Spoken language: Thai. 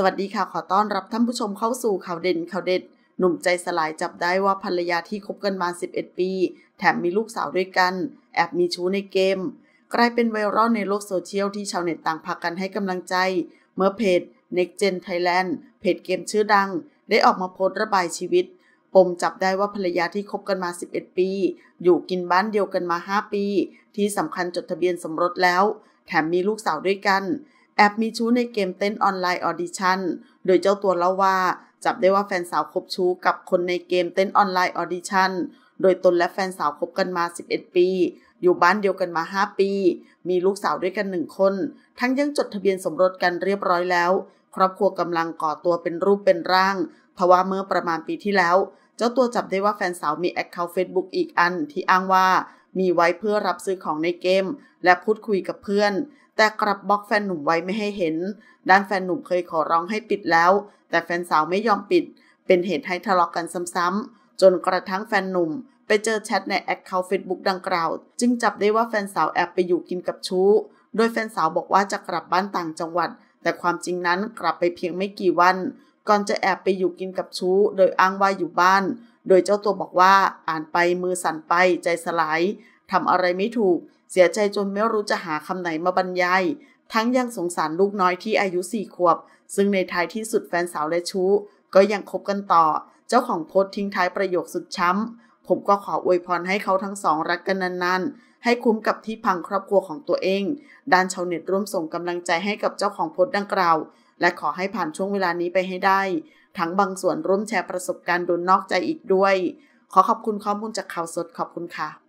สวัสดีค่ะขอต้อนรับท่านผู้ชมเข้าสู่ข่าวเด่นข่าวเด็ด หนุ่มใจสลายจับได้ว่าภรรยาที่คบกันมา 11 ปี แถมมีลูกสาวด้วยกัน แอบมีชู้ในเกม กลายเป็นไวรัลในโลกโซเชียลที่ชาวเน็ตต่างพากันให้กำลังใจ เมื่อเพจ Next Gen Thailand เพจเกมชื่อดัง ได้ออกมาโพสต์ระบายชีวิตปมจับได้ว่าภรรยาที่คบกันมา 11 ปี อยู่กินบ้านเดียวกันมา 5 ปี ที่สำคัญจดทะเบียนสมรสแล้ว แถมมีลูกสาวด้วยกันแอบมีชู้ในเกมเต้นออนไลน์ออดิชั่นโดยเจ้าตัวเล่าว่าจับได้ว่าแฟนสาวคบชู้กับคนในเกมเต้นออนไลน์ออดิชั่นโดยตนและแฟนสาวคบกันมา 11 ปี อยู่บ้านเดียวกันมา 5 ปี มีลูกสาวด้วยกันหนึ่งคน ทั้งยังจดทะเบียนสมรสกันเรียบร้อยแล้ว ครอบครัวกำลังก่อตัวเป็นรูปเป็นร่างทว่าเมื่อประมาณปีที่แล้ว เจ้าตัวจับได้ว่าแฟนสาวมีแอคเคาท์เฟซบุ๊กอีกอัน ที่อ้างว่ามีไว้เพื่อรับซื้อของในเกม และพูดคุยกับเพื่อนแต่กลับบล็อกแฟนหนุ่มไว้ไม่ให้เห็น ด้านแฟนหนุ่มเคยขอร้องให้ปิดแล้ว แต่แฟนสาวไม่ยอมปิด เป็นเหตุให้ทะเลาะกกันซ้ำๆจนกระทั่งแฟนหนุ่ม ไปเจอแชทในแอคเคาท์เฟซบุ๊กดังกล่าว จึงจับได้ว่าแฟนสาวแอบไปอยู่กินกับชู้ โดยแฟนสาวบอกว่าจะกลับบ้านต่างจังหวัด แต่ความจริงนั้นกลับไปเพียงไม่กี่วัน ก่อนจะแอบไปอยู่กินกับชู้ โดยอ้างว่าอยู่บ้าน โดยเจ้าตัวบอกว่าอ่านไปมือสั่นไปใจสลายทำอะไรไม่ถูกเสียใจจนไม่รู้จะหาคำไหนมาบรรยาย ทั้งยังสงสารลูกน้อยที่อายุสี่ขวบ ซึ่งในท้ายที่สุดแฟนสาวและชู้ก็ยังคบกันต่อ เจ้าของโพสต์ทิ้งท้ายประโยคสุดช้ำ ผมก็ขออวยพรให้เขาทั้งสองรักกันนานๆ ให้คุ้มกับที่พังครอบครัวของตัวเอง ด้านชาวเน็ตร่วมส่งกำลังใจให้กับเจ้าของโพสต์ดังกล่าว และขอให้ผ่านช่วงเวลานี้ไปให้ได้ ทั้งบางส่วนร่วมแชร์ประสบการณ์โดนนอกใจอีกด้วย ขอขอบคุณข้อมูลจากข่าวสดขอบคุณค่ะ